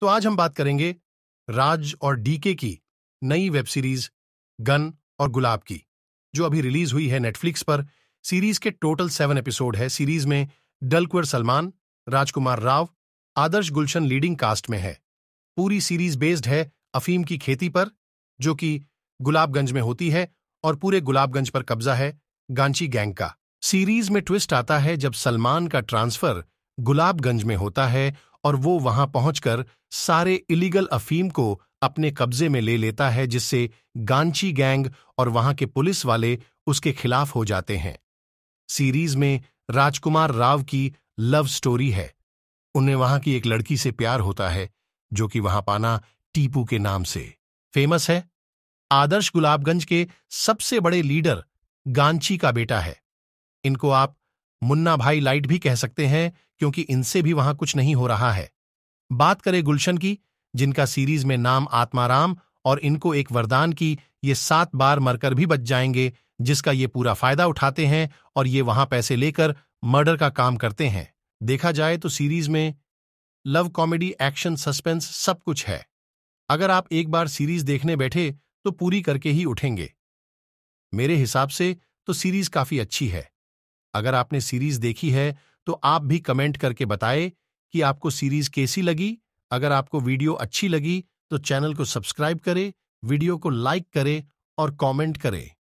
तो आज हम बात करेंगे राज और डीके की नई वेब सीरीज गन और गुलाब की जो अभी रिलीज हुई है नेटफ्लिक्स पर सीरीज के टोटल सेवन एपिसोड है सीरीज में डलकुअर सलमान राजकुमार राव आदर्श गुलशन लीडिंग कास्ट में है पूरी सीरीज बेस्ड है अफीम की खेती पर जो कि गुलाबगंज में होती है और पूरे गुलाबगंज पर कब्जा है गांची गैंग का सीरीज में ट्विस्ट आता है जब सलमान का ट्रांसफर गुलाबगंज में होता है और वो वहां पहुंचकर सारे इलीगल अफीम को अपने कब्जे में ले लेता है जिससे गांची गैंग और वहां के पुलिस वाले उसके खिलाफ हो जाते हैं सीरीज में राजकुमार राव की लव स्टोरी है उन्हें वहां की एक लड़की से प्यार होता है जो कि वहां पाना टीपू के नाम से फेमस है आदर्श गुलाबगंज के सबसे बड़े लीडर गांची का बेटा है इनको आप मुन्ना भाई लाइट भी कह सकते हैं क्योंकि इनसे भी वहां कुछ नहीं हो रहा है बात करें गुलशन की जिनका सीरीज में नाम आत्माराम और इनको एक वरदान की ये सात बार मरकर भी बच जाएंगे जिसका ये पूरा फायदा उठाते हैं और ये वहां पैसे लेकर मर्डर का काम करते हैं देखा जाए तो सीरीज में लव कॉमेडी एक्शन सस्पेंस सब कुछ है अगर आप एक बार सीरीज देखने बैठे तो पूरी करके ही उठेंगे मेरे हिसाब से तो सीरीज काफी अच्छी है अगर आपने सीरीज देखी है तो आप भी कमेंट करके बताएं कि आपको सीरीज कैसी लगी अगर आपको वीडियो अच्छी लगी तो चैनल को सब्सक्राइब करें वीडियो को लाइक करें और कमेंट करें